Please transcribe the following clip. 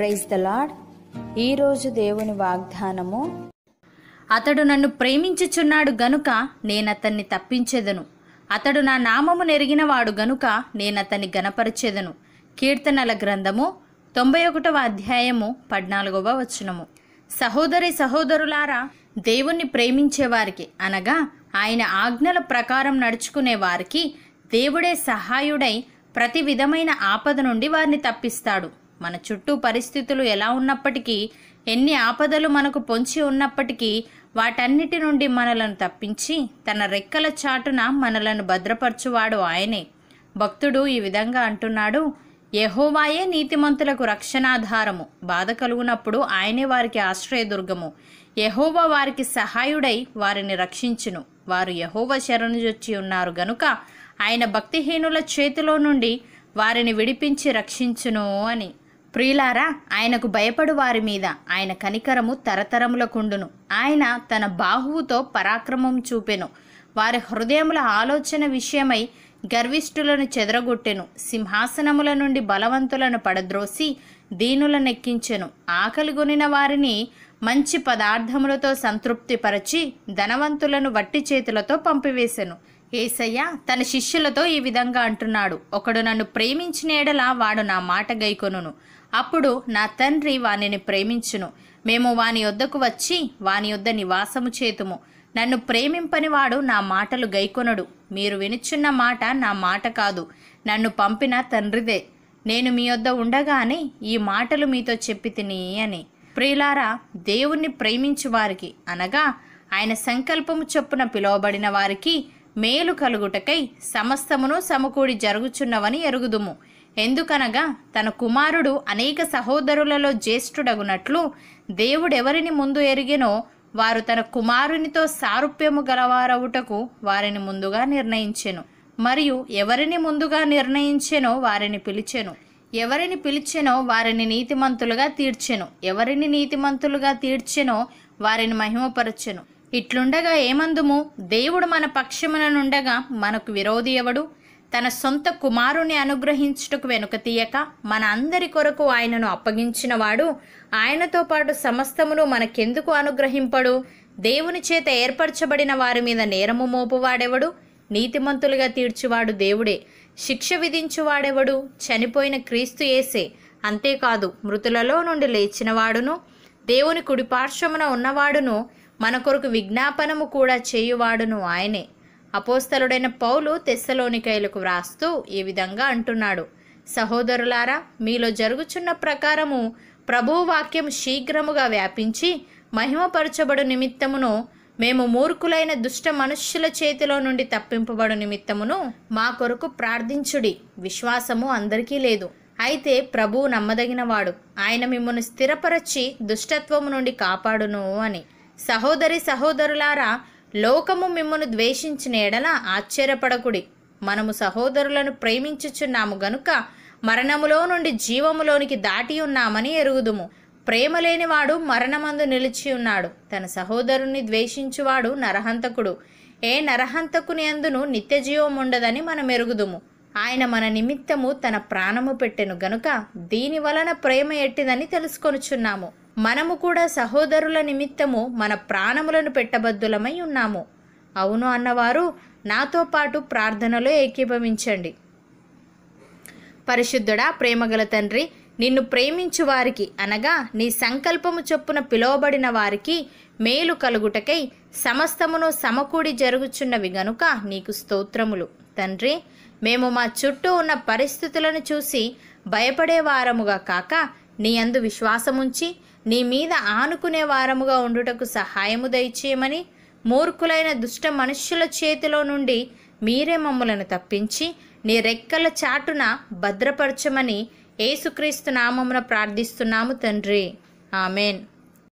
praise the lord ఈరోజు దేవుని వాగ్దానము అతడు నన్ను ప్రేమించుచున్నాడు గనుక నేనతన్ని తప్పించెదను అతడు నా నామము నెరిగినవాడు గనుక నేనతన్ని గనపరిచేదను కీర్తనల గ్రంథము తొంభై ఒకటవ అధ్యాయము పద్నాలుగవ వచనము సహోదరి సహోదరులారా దేవుణ్ణి ప్రేమించేవారికి అనగా ఆయన ఆజ్ఞల ప్రకారం నడుచుకునే వారికి దేవుడే సహాయుడై ప్రతి విధమైన ఆపద నుండి వారిని తప్పిస్తాడు మన చుట్టూ పరిస్థితులు ఎలా ఉన్నప్పటికీ ఎన్ని ఆపదలు మనకు పొంచి ఉన్నప్పటికీ వాటన్నిటి నుండి మనలను తప్పించి తన రెక్కల చాటున మనలను భద్రపరచువాడు ఆయనే భక్తుడు ఈ విధంగా అంటున్నాడు యహోవాయే నీతిమంతులకు రక్షణాధారము బాధ కలుగునప్పుడు ఆయనే వారికి ఆశ్రయదుర్గము యహోవా వారికి సహాయుడై వారిని రక్షించును వారు యహోవ శరణుజొచ్చి ఉన్నారు గనుక ఆయన భక్తిహీనుల చేతిలో నుండి వారిని విడిపించి రక్షించును అని ప్రియులారా ఆయనకు భయపడు వారి మీద ఆయన కనికరము తరతరములకుండును ఆయన తన బాహువుతో పరాక్రమం చూపెను వారి హృదయముల ఆలోచన విషయమై గర్విష్ఠులను చెదరగొట్టెను సింహాసనముల నుండి బలవంతులను పడద్రోసి నెక్కించెను ఆకలిగొనిన వారిని మంచి పదార్థములతో సంతృప్తిపరచి ధనవంతులను వట్టి చేతులతో పంపివేశెను ఏసయ్య తన శిష్యులతో ఈ విధంగా అంటున్నాడు ఒకడు నన్ను ప్రేమించిన ఎడల వాడు నా మాట గైకొనును అప్పుడు నా తండ్రి వానిని ప్రేమించును మేము వాని యొద్దకు వచ్చి వాని యొద్ద నివాసము చేతుము నన్ను ప్రేమింపనివాడు నా మాటలు గైకొనడు మీరు వినుచున్న మాట నా మాట కాదు నన్ను పంపిన తండ్రిదే నేను మీ యొద్ద ఉండగానే ఈ మాటలు మీతో చెప్పి తిని అని ప్రియులారా దేవుణ్ణి ప్రేమించు వారికి అనగా ఆయన సంకల్పము చొప్పున పిలువబడిన వారికి మేలు కలుగుటకై సమస్తమును సమకూడి జరుగుచున్నవని ఎరుగుదుము ఎందుకనగా తన కుమారుడు అనేక సహోదరులలో జ్యేష్ఠుడగునట్లు దేవుడెవరిని ముందు ఎరిగినో వారు తన కుమారునితో సారూప్యము గలవారవుటకు వారిని ముందుగా నిర్ణయించెను మరియు ఎవరిని ముందుగా నిర్ణయించెనో వారిని పిలిచెను ఎవరిని పిలిచెనో వారిని నీతిమంతులుగా తీర్చెను ఎవరిని నీతిమంతులుగా తీర్చెనో వారిని మహిమపరచెను ఇట్లుండగా ఏమందుము దేవుడు మన పక్షమున నుండగా మనకు విరోధి ఎవడు తన సొంత కుమారుని అనుగ్రహించుటకు వెనుక తీయక మన అందరి కొరకు ఆయనను అప్పగించినవాడు ఆయనతో పాటు సమస్తమును మనకెందుకు అనుగ్రహింపడు దేవుని చేత ఏర్పరచబడిన వారి మీద నేరము మోపువాడెవడు నీతిమంతులుగా తీర్చువాడు దేవుడే శిక్ష విధించువాడెవడు చనిపోయిన క్రీస్తు ఏసే అంతేకాదు మృతులలో నుండి లేచినవాడును దేవుని కుడిపార్శ్వమున ఉన్నవాడును మన కొరకు విజ్ఞాపనము కూడా చేయువాడును ఆయనే అపోస్తలుడైన పౌలు తెస్సలోనికైలకు వ్రాస్తూ ఈ విధంగా అంటున్నాడు సహోదరులారా మీలో జరుగుచున్న ప్రకారము ప్రభువు వాక్యం శీఘ్రముగా వ్యాపించి మహిమపరచబడు నిమిత్తమును మేము మూర్ఖులైన దుష్ట మనుష్యుల చేతిలో నుండి తప్పింపబడు నిమిత్తమును మా కొరకు ప్రార్థించుడి విశ్వాసము అందరికీ లేదు అయితే ప్రభువు నమ్మదగినవాడు ఆయన మిమ్మల్ని స్థిరపరచి దుష్టత్వము నుండి కాపాడును అని సహోదరి సహోదరులారా లోకము మిమ్మను ద్వేషించిన ఎడల ఆశ్చర్యపడకుడి మనము సహోదరులను ప్రేమించుచున్నాము గనుక మరణములో నుండి జీవములోనికి దాటి ఉన్నామని ఎరుగుదుము ప్రేమ లేనివాడు మరణమందు నిలిచి ఉన్నాడు తన సహోదరుణ్ణి ద్వేషించువాడు నరహంతకుడు ఏ నరహంతకుని అందును నిత్య జీవం ఉండదని మనం ఎరుగుదుము ఆయన మన నిమిత్తము తన ప్రాణము పెట్టెను గనుక దీని వలన ప్రేమ ఎట్టిదని తెలుసుకొనుచున్నాము మనము కూడా సహోదరుల నిమిత్తము మన ప్రాణములను పెట్టబద్దులమై ఉన్నాము అవును అన్నవారు నాతో పాటు ప్రార్థనలో ఏకీభవించండి పరిశుద్ధుడా ప్రేమగల తండ్రి నిన్ను ప్రేమించు వారికి అనగా నీ సంకల్పము చొప్పున పిలువబడిన వారికి మేలు కలుగుటకై సమస్తమును సమకూడి జరుగుచున్నవి గనుక నీకు స్తోత్రములు తండ్రి మేము మా చుట్టూ ఉన్న పరిస్థితులను చూసి భయపడేవారముగా కాక నీ అందు విశ్వాసముంచి నీ మీద ఆనుకునే వారముగా ఉండుటకు సహాయము దయచేయమని మూర్ఖులైన దుష్ట మనుష్యుల చేతిలో నుండి మీరే మమ్మలను తప్పించి నీ రెక్కల చాటున భద్రపరచమని ఏసుక్రీస్తు నామమున ప్రార్థిస్తున్నాము తండ్రి ఆమెన్